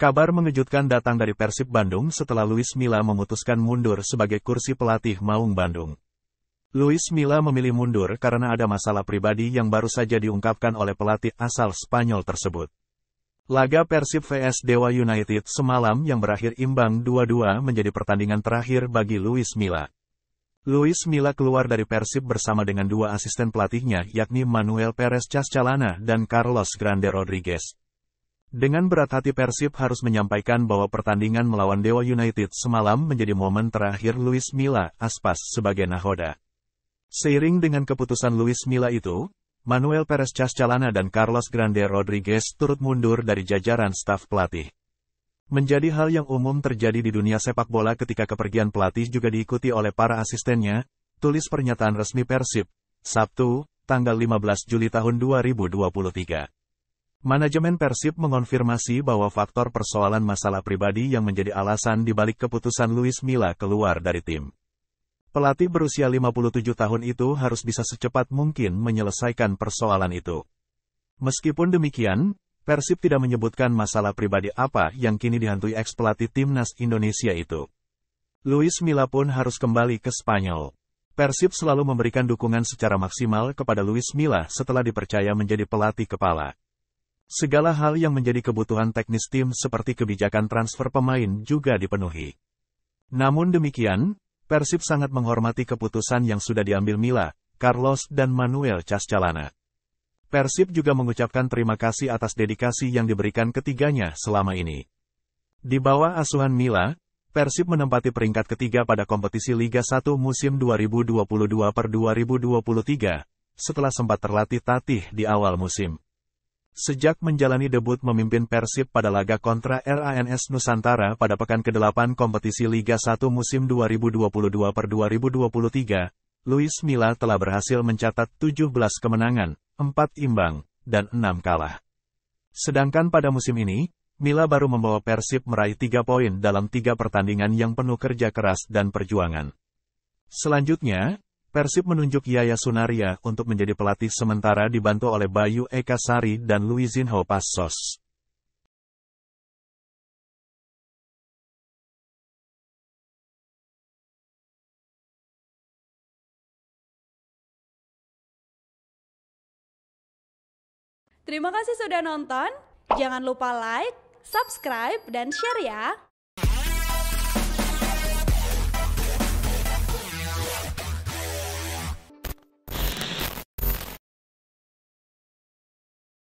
Kabar mengejutkan datang dari Persib Bandung setelah Luis Milla memutuskan mundur sebagai kursi pelatih Maung Bandung. Luis Milla memilih mundur karena ada masalah pribadi yang baru saja diungkapkan oleh pelatih asal Spanyol tersebut. Laga Persib vs Dewa United semalam yang berakhir imbang 2-2 menjadi pertandingan terakhir bagi Luis Milla. Luis Milla keluar dari Persib bersama dengan dua asisten pelatihnya yakni Manuel Perez Cascalana dan Carlos Grande Rodriguez. Dengan berat hati Persib harus menyampaikan bahwa pertandingan melawan Dewa United semalam menjadi momen terakhir Luis Milla Aspas sebagai nahoda. Seiring dengan keputusan Luis Milla itu, Manuel Perez Cascalana dan Carlos Grande Rodriguez turut mundur dari jajaran staf pelatih. Menjadi hal yang umum terjadi di dunia sepak bola ketika kepergian pelatih juga diikuti oleh para asistennya, tulis pernyataan resmi Persib, Sabtu, tanggal 15 Juli tahun 2023. Manajemen Persib mengonfirmasi bahwa faktor persoalan masalah pribadi yang menjadi alasan dibalik keputusan Luis Milla keluar dari tim. Pelatih berusia 57 tahun itu harus bisa secepat mungkin menyelesaikan persoalan itu. Meskipun demikian, Persib tidak menyebutkan masalah pribadi apa yang kini dihantui eks-pelatih timnas Indonesia itu. Luis Milla pun harus kembali ke Spanyol. Persib selalu memberikan dukungan secara maksimal kepada Luis Milla setelah dipercaya menjadi pelatih kepala. Segala hal yang menjadi kebutuhan teknis tim seperti kebijakan transfer pemain juga dipenuhi. Namun demikian, Persib sangat menghormati keputusan yang sudah diambil Mila, Carlos dan Manuel Cascalana. Persib juga mengucapkan terima kasih atas dedikasi yang diberikan ketiganya selama ini. Di bawah asuhan Mila, Persib menempati peringkat ketiga pada kompetisi Liga 1 musim 2022 per 2023, setelah sempat terlatih tatih di awal musim. Sejak menjalani debut memimpin Persib pada laga kontra RANS Nusantara pada pekan ke-8 kompetisi Liga 1 musim 2022-2023, Luis Milla telah berhasil mencatat 17 kemenangan, 4 imbang, dan 6 kalah. Sedangkan pada musim ini, Milla baru membawa Persib meraih 3 poin dalam 3 pertandingan yang penuh kerja keras dan perjuangan. Selanjutnya, Persib menunjuk Yaya Sunaria untuk menjadi pelatih sementara dibantu oleh Bayu Eka Sari dan Luizinho Passos. Terima kasih sudah nonton. Jangan lupa like, subscribe, dan share ya.